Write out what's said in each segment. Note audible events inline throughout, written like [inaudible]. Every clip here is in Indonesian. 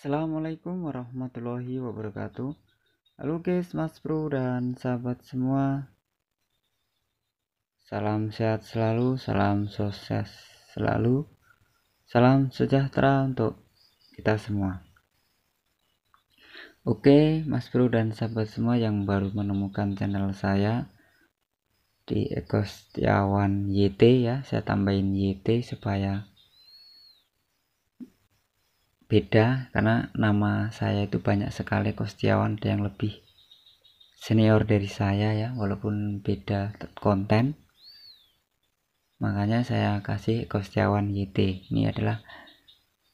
Assalamualaikum warahmatullahi wabarakatuh Halo guys, mas bro dan sahabat semua Salam sehat selalu, salam sukses selalu Salam sejahtera untuk kita semua Oke, mas bro dan sahabat semua yang baru menemukan channel saya Di Eko Setiawan YT ya, saya tambahin YT supaya beda karena nama saya itu banyak sekali Kostiawan ada yang lebih senior dari saya ya walaupun beda konten makanya saya kasih Kostiawan YT ini adalah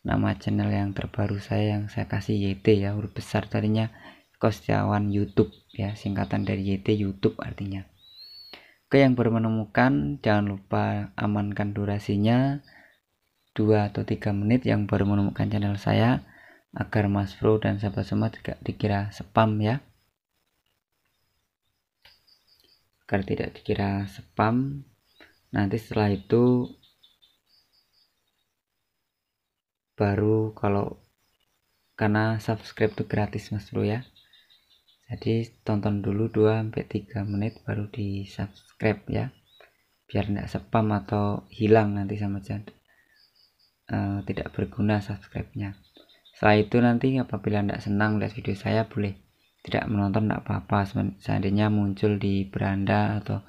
nama channel yang terbaru saya yang saya kasih YT ya huruf besar tadinya Kostiawan YouTube ya singkatan dari YT YouTube artinya Oke yang baru menemukan jangan lupa amankan durasinya 2 atau 3 menit yang baru menemukan channel saya agar Mas Bro dan sahabat semua tidak dikira spam ya agar tidak dikira spam nanti setelah itu baru kalau karena subscribe itu gratis Mas Bro ya jadi tonton dulu 2 sampai 3 menit baru di subscribe ya biar tidak spam atau hilang nanti sama channel uh, tidak berguna subscribe-nya setelah itu nanti apabila tidak senang lihat video saya boleh tidak menonton tidak apa-apa seandainya muncul di beranda atau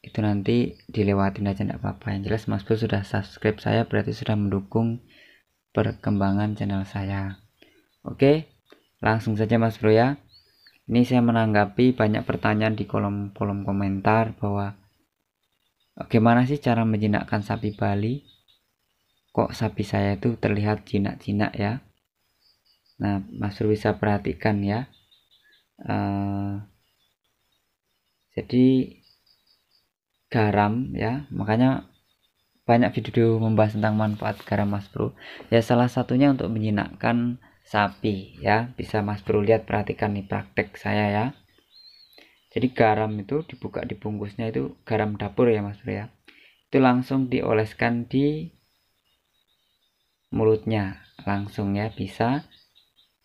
itu nanti dilewatin aja tidak apa-apa yang jelas Mas Bro sudah subscribe saya berarti sudah mendukung perkembangan channel saya oke langsung saja Mas Bro ya ini saya menanggapi banyak pertanyaan di kolom-kolom komentar bahwa bagaimana sih cara menjinakkan sapi Bali kok sapi saya itu terlihat jinak-jinak ya nah Mas Bro bisa perhatikan ya uh, jadi garam ya makanya banyak video membahas tentang manfaat garam mas bro ya salah satunya untuk menjinakkan sapi ya bisa mas bro lihat perhatikan nih praktek saya ya jadi garam itu dibuka di bungkusnya itu garam dapur ya mas bro ya itu langsung dioleskan di mulutnya langsung ya bisa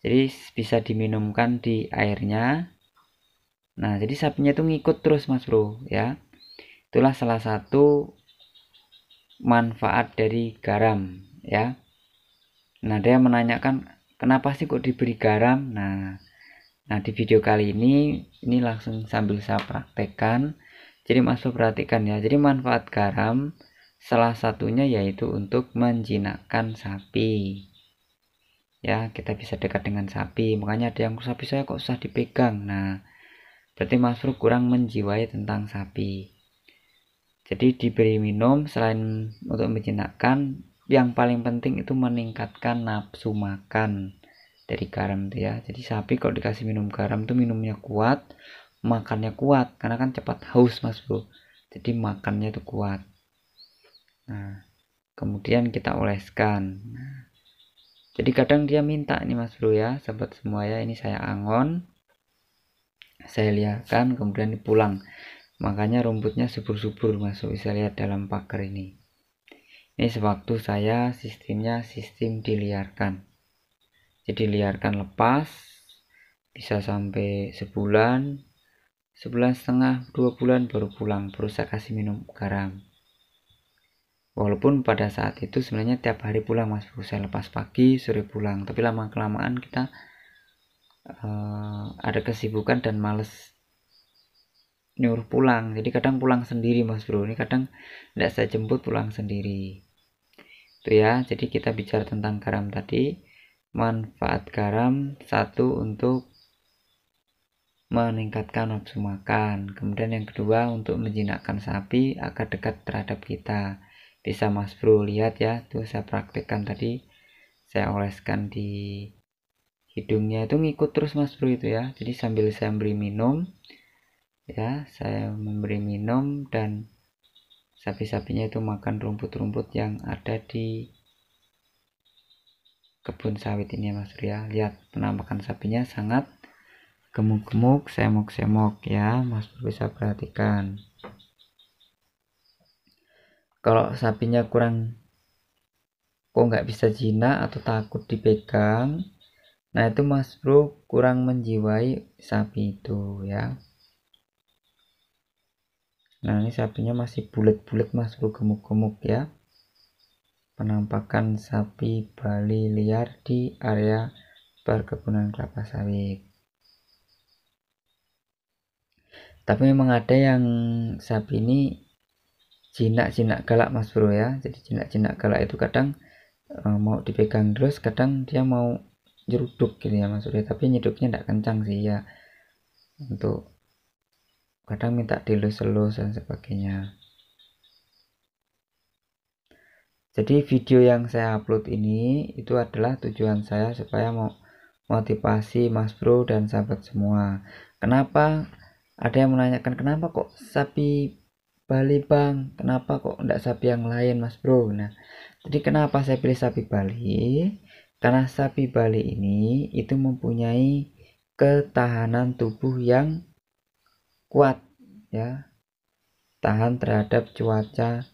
jadi bisa diminumkan di airnya nah jadi sapinya itu ngikut terus mas bro ya itulah salah satu manfaat dari garam ya nah dia menanyakan kenapa sih kok diberi garam nah nah di video kali ini ini langsung sambil saya praktekkan jadi masuk perhatikan ya jadi manfaat garam Salah satunya yaitu untuk menjinakkan sapi. Ya, kita bisa dekat dengan sapi. Makanya ada yang sapi saya kok susah dipegang. Nah, berarti masru kurang menjiwai tentang sapi. Jadi diberi minum selain untuk menjinakkan, yang paling penting itu meningkatkan nafsu makan dari garam tuh ya. Jadi sapi kalau dikasih minum garam tuh minumnya kuat, makannya kuat karena kan cepat haus Mas Bro. Jadi makannya itu kuat. Nah, kemudian kita oleskan. Nah. jadi kadang dia minta nih Mas Bro ya, sahabat semua ya, ini saya angon. Saya liarkan kemudian pulang. Makanya rumputnya subur-subur masuk bisa lihat dalam pagar ini. Ini sewaktu saya sistemnya sistem diliarkan. Jadi liarkan lepas bisa sampai sebulan, sebulan setengah, dua bulan baru pulang. baru saya kasih minum garam walaupun pada saat itu sebenarnya tiap hari pulang mas bro saya lepas pagi sore pulang tapi lama kelamaan kita uh, ada kesibukan dan males nyuruh pulang jadi kadang pulang sendiri mas bro ini kadang tidak saya jemput pulang sendiri itu ya jadi kita bicara tentang garam tadi manfaat garam satu untuk meningkatkan nafsu makan kemudian yang kedua untuk menjinakkan sapi agar dekat terhadap kita bisa mas bro lihat ya tuh saya praktekkan tadi saya oleskan di hidungnya itu ngikut terus mas bro itu ya jadi sambil saya beri minum ya saya memberi minum dan sapi-sapinya itu makan rumput-rumput yang ada di kebun sawit ini ya mas bro ya lihat penampakan sapinya sangat gemuk-gemuk semok-semok ya mas bro bisa perhatikan kalau sapinya kurang kok nggak bisa jinak atau takut dipegang nah itu mas bro kurang menjiwai sapi itu ya nah ini sapinya masih bulat-bulat mas bro gemuk-gemuk ya penampakan sapi Bali liar di area perkebunan kelapa sawit tapi memang ada yang sapi ini jinak-jinak galak mas bro ya jadi jinak-jinak galak itu kadang e, mau dipegang terus kadang dia mau nyeruduk gitu ya mas bro tapi nyeruduknya tidak kencang sih ya untuk kadang minta dilus lus dan sebagainya jadi video yang saya upload ini itu adalah tujuan saya supaya mau motivasi mas bro dan sahabat semua kenapa ada yang menanyakan kenapa kok sapi Bali bang kenapa kok enggak sapi yang lain mas bro nah jadi kenapa saya pilih sapi Bali karena sapi Bali ini itu mempunyai ketahanan tubuh yang kuat ya tahan terhadap cuaca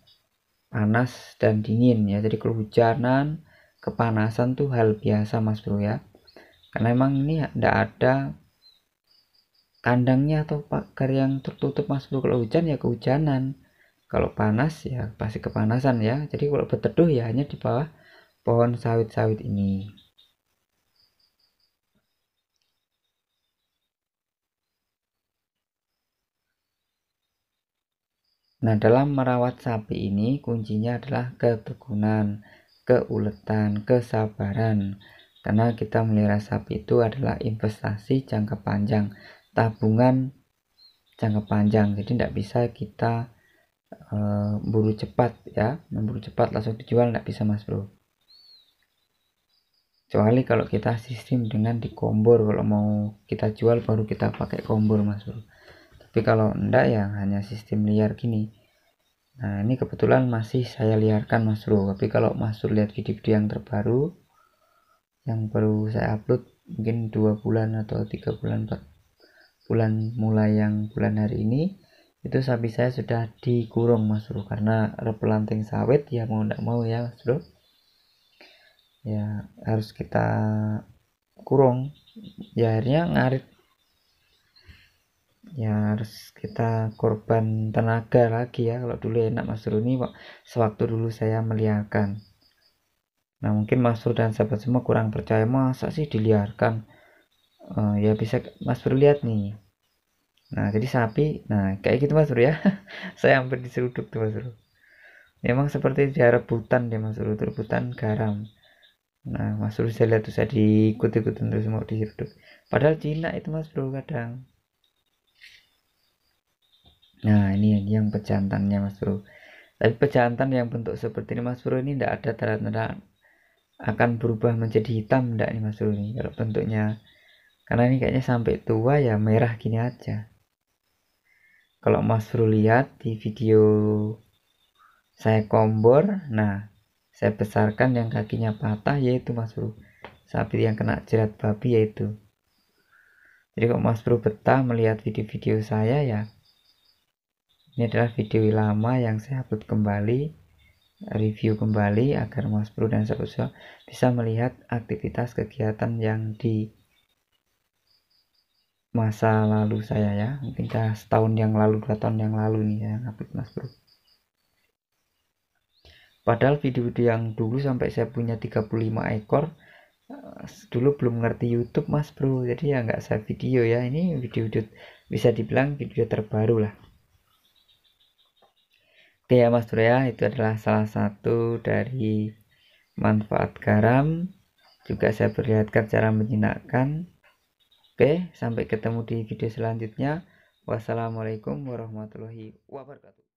panas dan dingin ya jadi kehujanan kepanasan tuh hal biasa mas bro ya karena emang ini tidak ada kandangnya atau pagar yang tertutup masuk kalau hujan ya kehujanan kalau panas ya pasti kepanasan ya jadi kalau berteduh ya hanya di bawah pohon sawit-sawit ini Nah, dalam merawat sapi ini kuncinya adalah ketekunan, keuletan, kesabaran. Karena kita melihara sapi itu adalah investasi jangka panjang tabungan jangka panjang jadi tidak bisa kita e, buru cepat ya memburu nah, cepat langsung dijual tidak bisa mas bro kecuali kalau kita sistem dengan di kombor kalau mau kita jual baru kita pakai kombor mas bro tapi kalau enggak ya hanya sistem liar gini nah ini kebetulan masih saya liarkan mas bro tapi kalau mas bro lihat video-video yang terbaru yang baru saya upload mungkin dua bulan atau tiga bulan 4 bulan mulai yang bulan hari ini itu sapi saya sudah dikurung mas bro karena replanting sawit ya mau tidak mau ya mas bro ya harus kita kurung ya akhirnya ngarit ya harus kita korban tenaga lagi ya kalau dulu enak mas bro ini sewaktu dulu saya meliarkan nah mungkin mas bro dan sahabat semua kurang percaya masa sih diliarkan uh, ya bisa mas bro lihat nih nah jadi sapi nah kayak gitu mas bro ya [laughs] saya hampir diseruduk tuh mas bro memang seperti direbutan deh mas bro rebutan garam nah mas bro saya lihat tuh saya diikut-ikutin terus mau diseruduk padahal Cina itu mas bro kadang nah ini, yang, yang pejantannya mas bro tapi pejantan yang bentuk seperti ini mas bro ini tidak ada tanda-tanda akan berubah menjadi hitam tidak nih mas bro ini kalau bentuknya karena ini kayaknya sampai tua ya merah gini aja. Kalau Mas Bro lihat di video saya kombor, nah saya besarkan yang kakinya patah yaitu Mas Bro. Sapi yang kena jerat babi yaitu. Jadi kalau Mas Bro betah melihat video-video saya ya. Ini adalah video lama yang saya upload kembali, review kembali agar Mas Bro dan sahabat bisa melihat aktivitas kegiatan yang di masa lalu saya ya mungkin dah setahun yang lalu dua tahun yang lalu nih ya ngapit mas bro padahal video-video yang dulu sampai saya punya 35 ekor eh, dulu belum ngerti YouTube mas bro jadi ya nggak saya video ya ini video-video bisa dibilang video terbaru lah oke ya mas bro ya itu adalah salah satu dari manfaat garam juga saya perlihatkan cara menjinakkan Oke, sampai ketemu di video selanjutnya. Wassalamualaikum warahmatullahi wabarakatuh.